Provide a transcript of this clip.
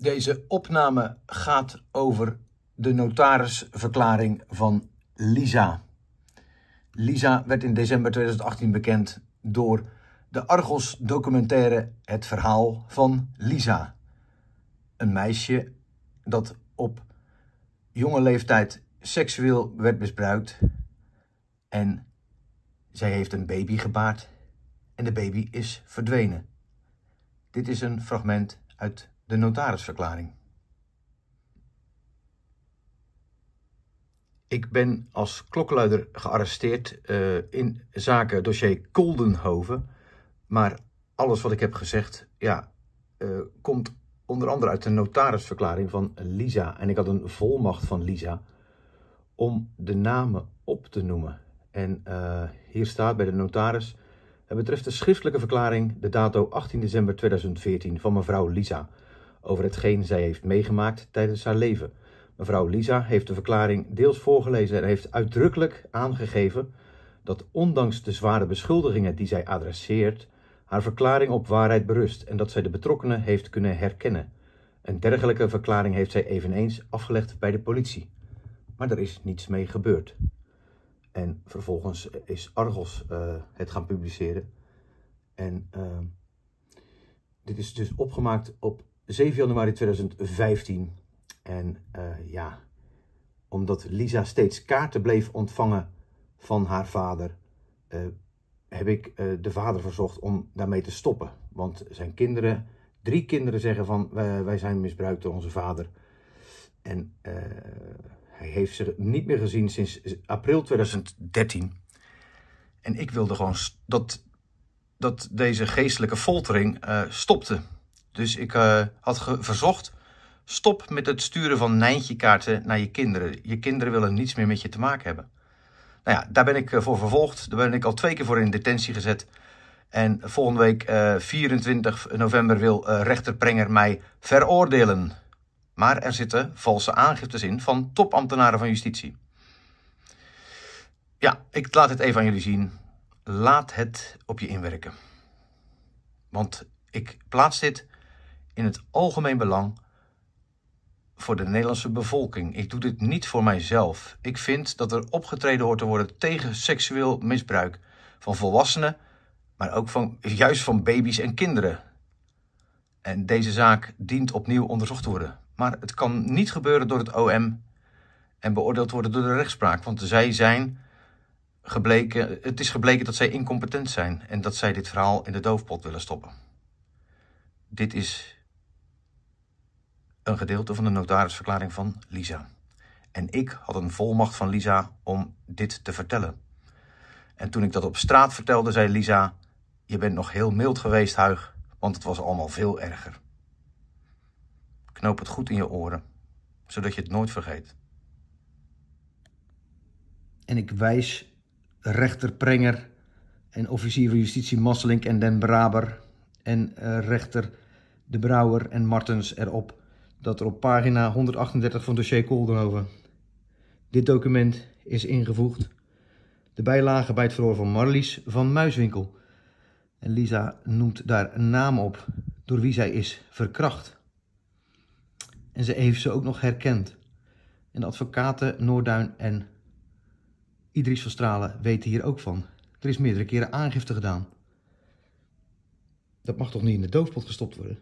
Deze opname gaat over de notarisverklaring van Lisa. Lisa werd in december 2018 bekend door de Argos documentaire Het verhaal van Lisa. Een meisje dat op jonge leeftijd seksueel werd misbruikt en zij heeft een baby gebaard en de baby is verdwenen. Dit is een fragment uit de notarisverklaring. Ik ben als klokkenluider gearresteerd eh, in zaken dossier Koldenhoven. Maar alles wat ik heb gezegd, ja, eh, komt onder andere uit de notarisverklaring van Lisa. En ik had een volmacht van Lisa om de namen op te noemen. En eh, hier staat bij de notaris, het betreft de schriftelijke verklaring, de dato 18 december 2014 van mevrouw Lisa over hetgeen zij heeft meegemaakt tijdens haar leven. Mevrouw Lisa heeft de verklaring deels voorgelezen en heeft uitdrukkelijk aangegeven dat ondanks de zware beschuldigingen die zij adresseert, haar verklaring op waarheid berust en dat zij de betrokkenen heeft kunnen herkennen. Een dergelijke verklaring heeft zij eveneens afgelegd bij de politie. Maar er is niets mee gebeurd. En vervolgens is Argos eh, het gaan publiceren. En ehm, dit is dus opgemaakt op 7 januari 2015. En eh, ja, omdat Lisa steeds kaarten bleef ontvangen van haar vader, eh, heb ik eh, de vader verzocht om daarmee te stoppen. Want zijn kinderen, drie kinderen zeggen van wij zijn misbruikt door onze vader. En hij heeft ze niet meer gezien sinds april 2013. En ik wilde gewoon dat, dat deze geestelijke foltering stopte. Dus ik eh, had verzocht, stop met het sturen van nijntjekaarten naar je kinderen. Je kinderen willen niets meer met je te maken hebben. Nou ja, daar ben ik eh, voor vervolgd. Daar ben ik al twee keer voor in detentie gezet. En volgende week, 24 eh, november, wil uh, rechter Prenger mij veroordelen. Maar er zitten valse aangiftes in van topambtenaren van justitie. Ja, ik laat het even aan jullie zien. Laat het op je inwerken. Want ik plaats dit in het algemeen belang voor de Nederlandse bevolking. Ik doe dit niet voor mijzelf. Ik vind dat er opgetreden hoort te worden tegen seksueel misbruik van volwassenen, maar ook van, juist van baby's en kinderen. En deze zaak dient opnieuw onderzocht te worden. Maar het kan niet gebeuren door het OM en beoordeeld worden door de rechtspraak, want zij zijn gebleken, het is gebleken dat zij incompetent zijn en dat zij dit verhaal in de doofpot willen stoppen. Dit is een gedeelte van de notarisverklaring van Lisa. En ik had een volmacht van Lisa om dit te vertellen. En toen ik dat op straat vertelde, zei Lisa: Je bent nog heel mild geweest, Huig, want het was allemaal veel erger. Knoop het goed in je oren, zodat je het nooit vergeet. En ik wijs rechter Prenger en officier van justitie Masselink en Den Braber en eh, rechter De Brouwer en Martens erop dat er op pagina 138 van dossier Koldenhoven dit document is ingevoegd. De bijlage bij het verhoor van Marlies van Muiswinkel. En Lisa noemt daar een naam op door wie zij is verkracht. En ze heeft ze ook nog herkend. En de advocaten Noorduin en Idris van Stralen weten hier ook van. Er is meerdere keren aangifte gedaan. Dat mag toch niet in de doofpot gestopt worden?